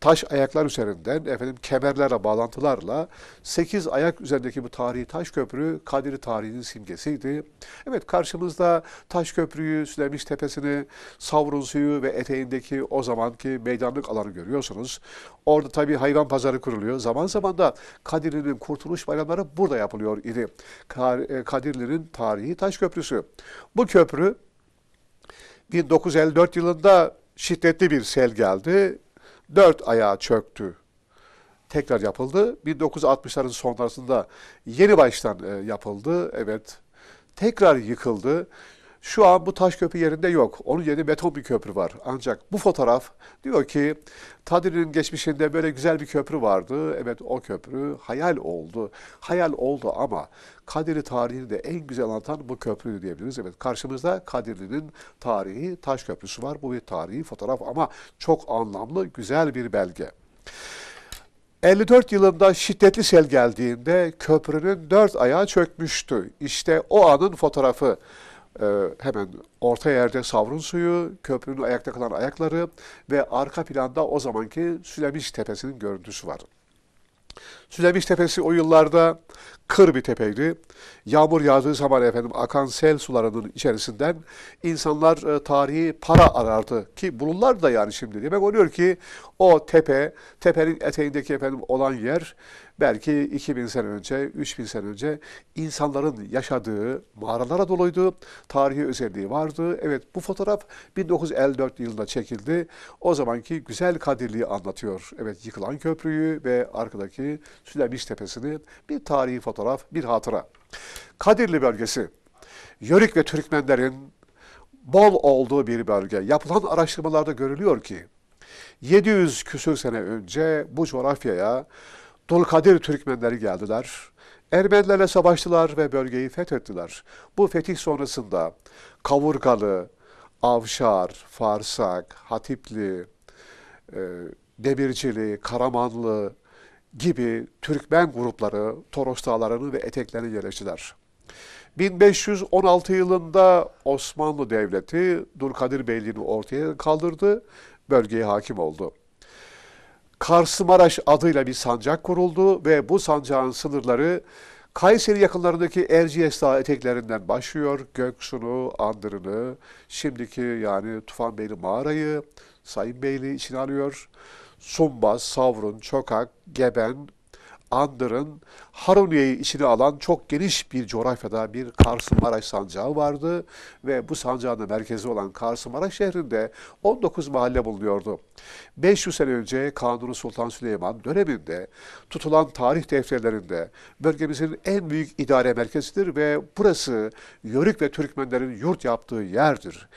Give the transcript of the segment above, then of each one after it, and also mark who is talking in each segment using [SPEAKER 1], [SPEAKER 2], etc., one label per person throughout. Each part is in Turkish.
[SPEAKER 1] taş ayaklar üzerinden efendim kemerlerle bağlantılarla 8 ayak üzerindeki bu tarihi taş köprü Kadir tarihinin simgesiydi. Evet karşımızda taş köprüyü, Sülemiş tepesini, Savrun suyu ve eteğindeki o zamanki meydanlık alanı görüyorsunuz. Orada tabi hayvan pazarı kuruluyor. Zaman zaman da Kadirli'nin kurtuluş bayramları burada yapılıyor idi. E, Kadirli'nin tarihi taş köprüsü. Bu köprü 1954 yılında şiddetli bir sel geldi dört ayağa çöktü. Tekrar yapıldı. 1960'ların sonrasında yeni baştan e, yapıldı. Evet. Tekrar yıkıldı. Şu an bu taş köprü yerinde yok. Onun yerine beton bir köprü var. Ancak bu fotoğraf diyor ki Tadirin'in geçmişinde böyle güzel bir köprü vardı. Evet o köprü hayal oldu. Hayal oldu ama Kadirli tarihini de en güzel anlatan bu köprü diyebiliriz. Evet karşımızda Kadirli'nin tarihi taş köprüsü var. Bu bir tarihi fotoğraf ama çok anlamlı güzel bir belge. 54 yılında şiddetli sel geldiğinde köprünün dört ayağı çökmüştü. İşte o anın fotoğrafı e, hemen orta yerde savrun suyu, köprünün ayakta kalan ayakları ve arka planda o zamanki Sülemiş Tepesi'nin görüntüsü var. Sülemiş Tepesi o yıllarda kır bir tepeydi. Yağmur yağdığı zaman efendim akan sel sularının içerisinden insanlar e, tarihi para arardı ki bulurlar da yani şimdi. Demek oluyor ki o tepe, tepenin eteğindeki efendim olan yer belki 2000 sene önce, 3000 sene önce insanların yaşadığı mağaralara doluydu. Tarihi özelliği vardı. Evet bu fotoğraf 1954 yılında çekildi. O zamanki güzel Kadirli'yi anlatıyor. Evet yıkılan köprüyü ve arkadaki Sülemiş Tepesi'ni bir tarihi fotoğraf, bir hatıra. Kadirli bölgesi. Yörük ve Türkmenlerin bol olduğu bir bölge. Yapılan araştırmalarda görülüyor ki 700 küsür sene önce bu coğrafyaya Dulkadir Türkmenleri geldiler. Ermenilerle savaştılar ve bölgeyi fethettiler. Bu fetih sonrasında Kavurgalı, Avşar, Farsak, Hatipli, e, Demircili, Karamanlı gibi Türkmen grupları Toros dağlarını ve eteklerini yerleştiler. 1516 yılında Osmanlı Devleti Dulkadir Beyliğini ortaya kaldırdı, bölgeye hakim oldu. Kars Maraş adıyla bir sancak kuruldu ve bu sancağın sınırları Kayseri yakınlarındaki Erciyes Dağı eteklerinden başlıyor. Göksu'nu, Andırın'ı, şimdiki yani Tufan Tufanbeyli mağarayı, Sayın Beyli içine alıyor. Sumbaz, Savrun, Çokak, Geben, Andır'ın Haruniye'yi içine alan çok geniş bir coğrafyada bir Kars'ın Maraş sancağı vardı ve bu sancağın da merkezi olan Kars'ın Maraş şehrinde 19 mahalle bulunuyordu. 500 sene önce Kanuni Sultan Süleyman döneminde tutulan tarih defterlerinde bölgemizin en büyük idare merkezidir ve burası Yörük ve Türkmenlerin yurt yaptığı yerdir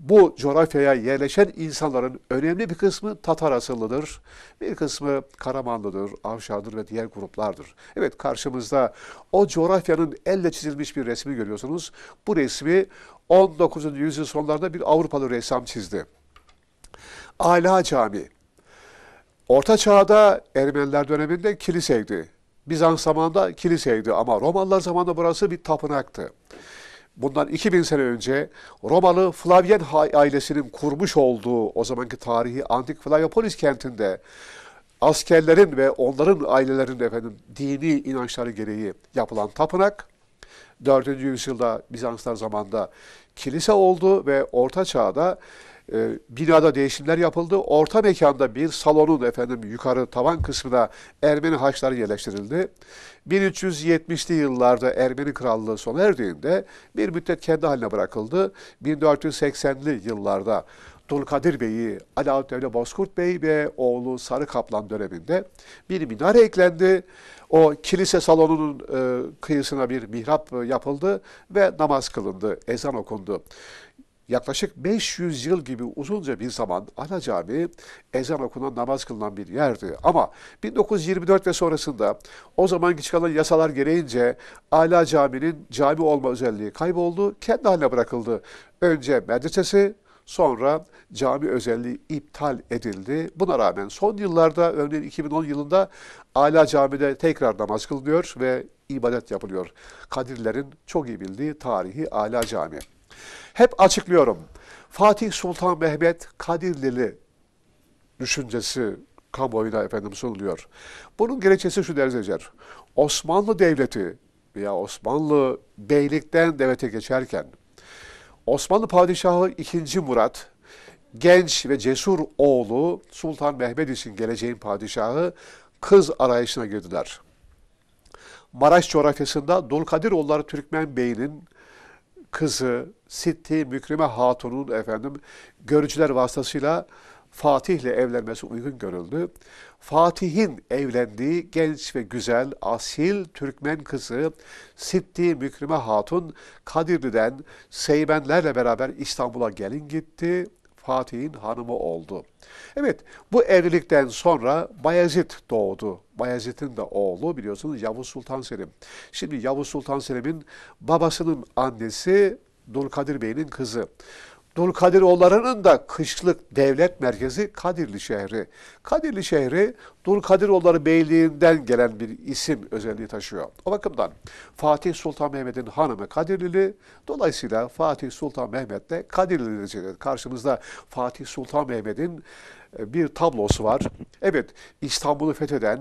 [SPEAKER 1] bu coğrafyaya yerleşen insanların önemli bir kısmı Tatar asıllıdır, bir kısmı Karamanlıdır, Avşar'dır ve diğer gruplardır. Evet karşımızda o coğrafyanın elle çizilmiş bir resmi görüyorsunuz. Bu resmi 19. yüzyıl sonlarında bir Avrupalı ressam çizdi. Ala Cami. Orta Çağ'da Ermeniler döneminde kiliseydi. Bizans zamanında kiliseydi ama Romalılar zamanında burası bir tapınaktı bundan 2000 sene önce Romalı Flavien ailesinin kurmuş olduğu o zamanki tarihi antik Flaviopolis kentinde askerlerin ve onların ailelerin efendim dini inançları gereği yapılan tapınak 4. yüzyılda Bizanslar zamanında kilise oldu ve Orta Çağ'da ee, binada değişimler yapıldı. Orta mekanda bir salonun efendim yukarı tavan kısmına Ermeni haçları yerleştirildi. 1370'li yıllarda Ermeni Krallığı sona erdiğinde bir müddet kendi haline bırakıldı. 1480'li yıllarda Dulkadir Bey'i, Alaaddin Devle Bozkurt Bey ve oğlu Sarı Kaplan döneminde bir minare eklendi. O kilise salonunun e, kıyısına bir mihrap e, yapıldı ve namaz kılındı, ezan okundu yaklaşık 500 yıl gibi uzunca bir zaman ana cami ezan okunan namaz kılınan bir yerdi. Ama 1924 ve sonrasında o zamanki çıkan yasalar gereğince Ala Cami'nin cami olma özelliği kayboldu, kendi haline bırakıldı. Önce medresesi, Sonra cami özelliği iptal edildi. Buna rağmen son yıllarda örneğin 2010 yılında Ala Cami'de tekrar namaz kılınıyor ve ibadet yapılıyor. Kadirlerin çok iyi bildiği tarihi Ala Cami. Hep açıklıyorum. Fatih Sultan Mehmet Kadirlili düşüncesi kamuoyuna efendim sunuluyor. Bunun gerekçesi şu derecedir. Osmanlı Devleti veya Osmanlı beylikten devlete geçerken Osmanlı Padişahı 2. Murat genç ve cesur oğlu Sultan Mehmet için geleceğin padişahı kız arayışına girdiler. Maraş coğrafyasında Dulkadiroğulları Türkmen Bey'in kızı Sitti Mükrime Hatun'un efendim görücüler vasıtasıyla Fatih'le evlenmesi uygun görüldü. Fatih'in evlendiği genç ve güzel asil Türkmen kızı Sitti Mükrime Hatun Kadirli'den Seymenlerle beraber İstanbul'a gelin gitti. Fatih'in hanımı oldu. Evet bu evlilikten sonra Bayezid doğdu. Bayezid'in de oğlu biliyorsunuz Yavuz Sultan Selim. Şimdi Yavuz Sultan Selim'in babasının annesi Dulkadir Bey'in kızı. Dulkadiroğulları'nın da kışlık devlet merkezi Kadirli şehri. Kadirli şehri Dulkadiroğulları Beyliği'nden gelen bir isim özelliği taşıyor. O bakımdan Fatih Sultan Mehmet'in hanımı Kadirlili, dolayısıyla Fatih Sultan Mehmet de Kadirlili. Karşımızda Fatih Sultan Mehmet'in e, bir tablosu var. Evet, İstanbul'u fetheden,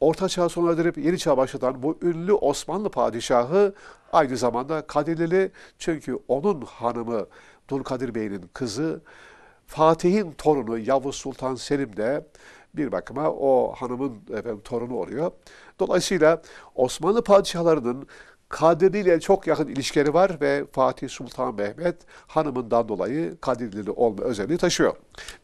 [SPEAKER 1] Orta Çağ sona erdirip Yeni Çağ başlatan bu ünlü Osmanlı padişahı aynı zamanda Kadirlili çünkü onun hanımı Dulkadir Bey'in kızı, Fatih'in torunu Yavuz Sultan Selim de bir bakıma o hanımın efendim, torunu oluyor. Dolayısıyla Osmanlı padişahlarının Kadirli çok yakın ilişkileri var ve Fatih Sultan Mehmet hanımından dolayı Kadirlili olma özelliği taşıyor.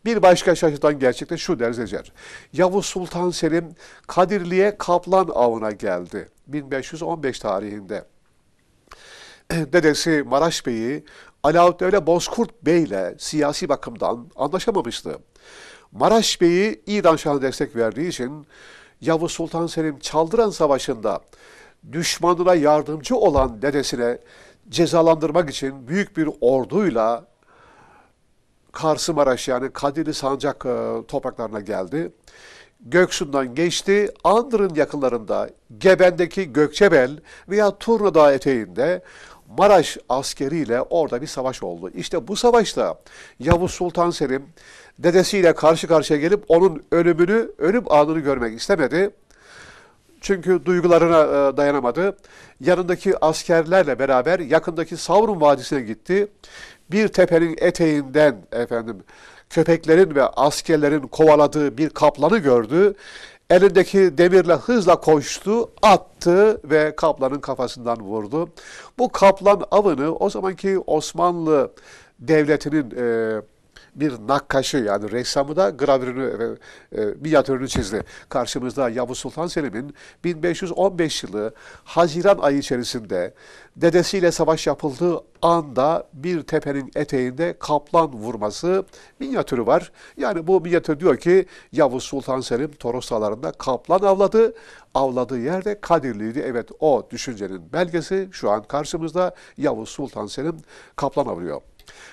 [SPEAKER 1] Bir başka şaşırtan gerçek şu deriz Zecer. Yavuz Sultan Selim Kadirli'ye kaplan avına geldi 1515 tarihinde. dedesi Maraş Bey'i Alaüddin'le Bozkurt Bey'le siyasi bakımdan anlaşamamıştı. Maraş Bey'i İran Şahı'na destek verdiği için Yavuz Sultan Selim Çaldıran Savaşı'nda düşmanına yardımcı olan dedesine cezalandırmak için büyük bir orduyla Kars Maraş yani Kadirli Sancak e, topraklarına geldi. Göksun'dan geçti. Andır'ın yakınlarında Geben'deki Gökçebel veya Turna Dağı eteğinde Maraş askeriyle orada bir savaş oldu. İşte bu savaşta Yavuz Sultan Selim dedesiyle karşı karşıya gelip onun ölümünü, ölüm anını görmek istemedi. Çünkü duygularına e, dayanamadı. Yanındaki askerlerle beraber yakındaki Savrun Vadisi'ne gitti. Bir tepenin eteğinden efendim köpeklerin ve askerlerin kovaladığı bir kaplanı gördü. Elindeki demirle hızla koştu, attı ve kaplanın kafasından vurdu. Bu kaplan avını o zamanki Osmanlı Devleti'nin... E, bir nakkaşı yani ressamı da gravürünü, e, e, minyatürünü çizdi. Karşımızda Yavuz Sultan Selim'in 1515 yılı Haziran ayı içerisinde dedesiyle savaş yapıldığı anda bir tepenin eteğinde kaplan vurması minyatürü var. Yani bu minyatür diyor ki Yavuz Sultan Selim Toros Dağları'nda kaplan avladı. Avladığı yerde Kadirliydi. Evet o düşüncenin belgesi şu an karşımızda Yavuz Sultan Selim kaplan avlıyor.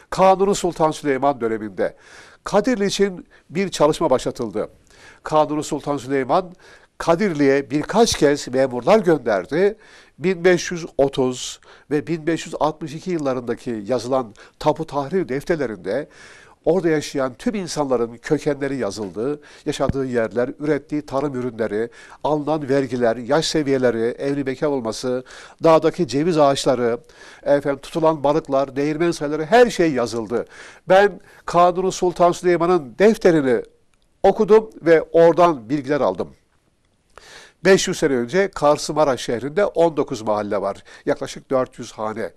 [SPEAKER 1] Kanuni Sultan Süleyman döneminde Kadirli için bir çalışma başlatıldı. Kanuni Sultan Süleyman Kadirli'ye birkaç kez memurlar gönderdi. 1530 ve 1562 yıllarındaki yazılan tapu tahrir defterlerinde Orada yaşayan tüm insanların kökenleri yazıldı, yaşadığı yerler, ürettiği tarım ürünleri, alınan vergiler, yaş seviyeleri, evli bekar olması, dağdaki ceviz ağaçları, efendim tutulan balıklar, değirmen sayıları her şey yazıldı. Ben Kanuni Sultan Süleyman'ın defterini okudum ve oradan bilgiler aldım. 500 sene önce Karsımara şehrinde 19 mahalle var. Yaklaşık 400 hane.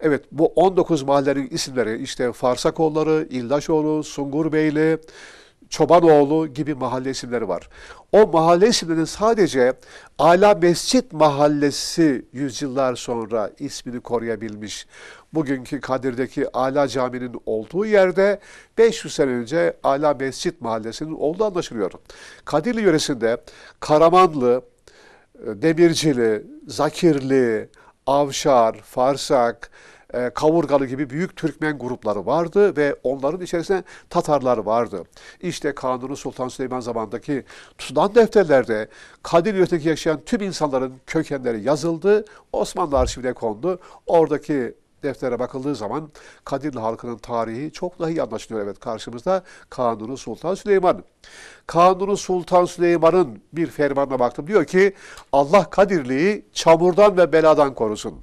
[SPEAKER 1] Evet bu 19 mahallenin isimleri işte Farsakolları, İldaşoğlu, Sungurbeyli, Çobanoğlu gibi mahalle isimleri var. O mahalle isimlerinin sadece Ala Mescit Mahallesi yüzyıllar sonra ismini koruyabilmiş bugünkü Kadir'deki Ala Camii'nin olduğu yerde 500 sene önce Ala Mescit Mahallesi'nin olduğu anlaşılıyor. Kadirli yöresinde Karamanlı, e, Demircili, Zakirli, Avşar, Farsak, e, Kavurgalı gibi büyük Türkmen grupları vardı ve onların içerisinde Tatarlar vardı. İşte Kanuni Sultan Süleyman zamanındaki tutulan defterlerde Kadir Yöteki yaşayan tüm insanların kökenleri yazıldı. Osmanlı arşivine kondu. Oradaki deftere bakıldığı zaman Kadirli halkının tarihi çok daha iyi anlaşılıyor. Evet karşımızda Kanuni Sultan Süleyman. Kanuni Sultan Süleyman'ın bir fermanına baktım. Diyor ki Allah Kadirli'yi çamurdan ve beladan korusun.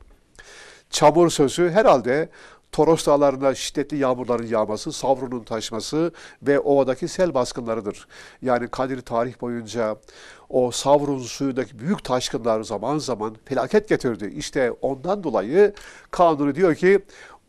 [SPEAKER 1] Çamur sözü herhalde Toros dağlarına şiddetli yağmurların yağması, Savrun'un taşması ve ovadaki sel baskınlarıdır. Yani Kadir tarih boyunca o Savrun suyundaki büyük taşkınlar zaman zaman felaket getirdi. İşte ondan dolayı kanunu diyor ki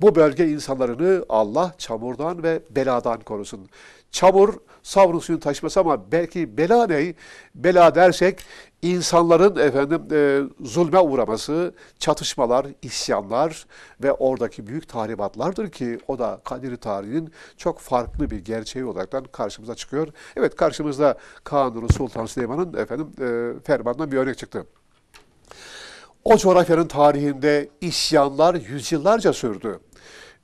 [SPEAKER 1] bu bölge insanlarını Allah çamurdan ve beladan korusun çamur savrun suyun taşması ama belki bela ne? Bela dersek insanların efendim e, zulme uğraması, çatışmalar, isyanlar ve oradaki büyük tahribatlardır ki o da Kadir tarihinin çok farklı bir gerçeği olarak karşımıza çıkıyor. Evet karşımızda Kanuni Sultan Süleyman'ın efendim e, fermanından bir örnek çıktı. O coğrafyanın tarihinde isyanlar yüzyıllarca sürdü.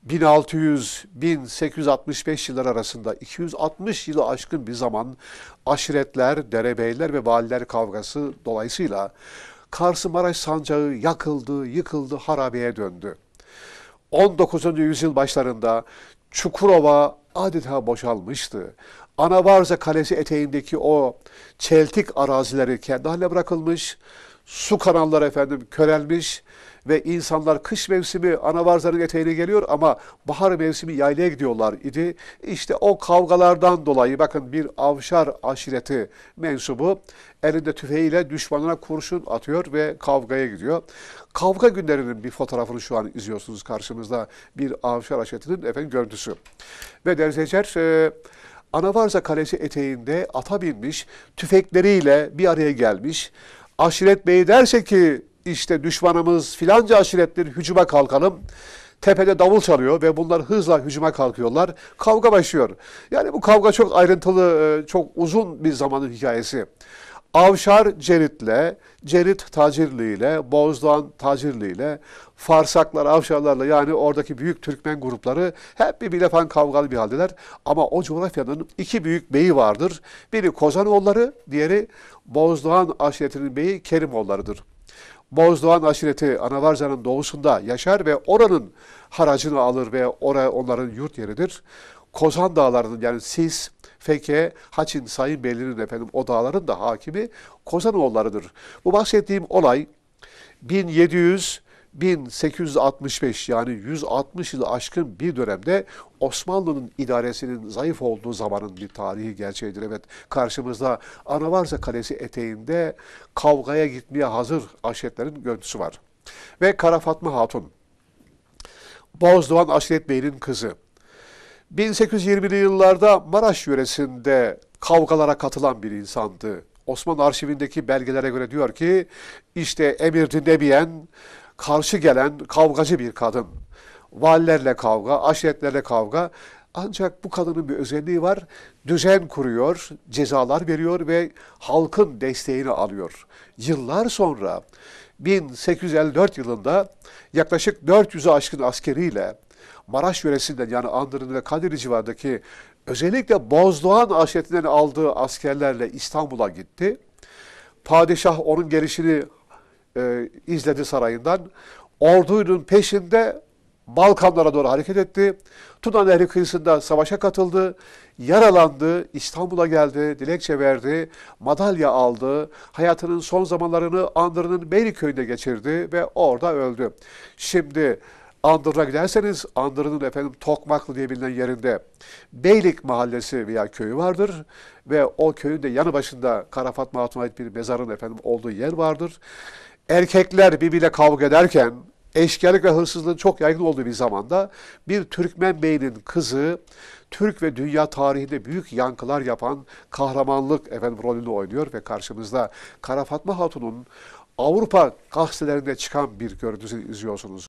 [SPEAKER 1] 1600-1865 yıllar arasında 260 yılı aşkın bir zaman aşiretler, derebeyler ve valiler kavgası dolayısıyla Kars Maraş sancağı yakıldı, yıkıldı, harabeye döndü. 19. yüzyıl başlarında Çukurova adeta boşalmıştı. Anavarza Kalesi eteğindeki o çeltik arazileri kendi haline bırakılmış, su kanalları efendim körelmiş, ve insanlar kış mevsimi anavarzanın eteğine geliyor ama bahar mevsimi yaylaya gidiyorlar idi. İşte o kavgalardan dolayı bakın bir avşar aşireti mensubu elinde tüfeğiyle düşmanına kurşun atıyor ve kavgaya gidiyor. Kavga günlerinin bir fotoğrafını şu an izliyorsunuz karşımızda bir avşar aşiretinin efendim görüntüsü. Ve Deniz Ecer e, Anavarza Kalesi eteğinde ata binmiş, tüfekleriyle bir araya gelmiş. Aşiret Bey derse ki işte düşmanımız filanca aşirettir hücuma kalkalım. Tepede davul çalıyor ve bunlar hızla hücuma kalkıyorlar. Kavga başlıyor. Yani bu kavga çok ayrıntılı, e, çok uzun bir zamanın hikayesi. Avşar Cerit'le, Cerit Tacirli'yle, Bozdoğan Tacirli'yle, Farsaklar, Avşarlarla yani oradaki büyük Türkmen grupları hep bir bilefen kavgalı bir haldeler. Ama o coğrafyanın iki büyük beyi vardır. Biri Kozanoğulları, diğeri Bozdoğan aşiretinin beyi Kerimoğullarıdır. Bozdoğan aşireti Anavarza'nın doğusunda yaşar ve oranın haracını alır ve oraya onların yurt yeridir. Kozan dağlarının yani Sis, Feke, Haçin, Sayın Beyli'nin efendim o dağların da hakimi Kozanoğullarıdır. Bu bahsettiğim olay 1700 1865 yani 160 yılı aşkın bir dönemde Osmanlı'nın idaresinin zayıf olduğu zamanın bir tarihi gerçeğidir. Evet karşımızda Anavarsa Kalesi eteğinde kavgaya gitmeye hazır aşiretlerin görüntüsü var. Ve Kara Fatma Hatun, Bozdoğan Aşiret Bey'in kızı. 1820'li yıllarda Maraş yöresinde kavgalara katılan bir insandı. Osmanlı arşivindeki belgelere göre diyor ki işte Emir Nebiyen karşı gelen kavgacı bir kadın. Valilerle kavga, aşiretlerle kavga. Ancak bu kadının bir özelliği var. Düzen kuruyor, cezalar veriyor ve halkın desteğini alıyor. Yıllar sonra 1854 yılında yaklaşık 400'ü aşkın askeriyle Maraş yöresinden yani Andırın ve Kadir civarındaki özellikle Bozdoğan aşiretinden aldığı askerlerle İstanbul'a gitti. Padişah onun gelişini e, izledi sarayından. Ordunun peşinde Balkanlara doğru hareket etti. Tuna Nehri kıyısında savaşa katıldı. Yaralandı, İstanbul'a geldi, dilekçe verdi, madalya aldı. Hayatının son zamanlarını Andırı'nın köyünde geçirdi ve orada öldü. Şimdi Andır'a giderseniz Andır'ın efendim Tokmaklı diye bilinen yerinde Beylik mahallesi veya köyü vardır ve o köyün de yanı başında Kara Fatma Hatun'a ait bir mezarın efendim olduğu yer vardır erkekler birbiriyle kavga ederken eşkıyalık ve hırsızlığın çok yaygın olduğu bir zamanda bir Türkmen beyinin kızı Türk ve dünya tarihinde büyük yankılar yapan kahramanlık efendim rolünü oynuyor ve karşımızda Kara Fatma Hatun'un Avrupa gazetelerinde çıkan bir görüntüsü izliyorsunuz.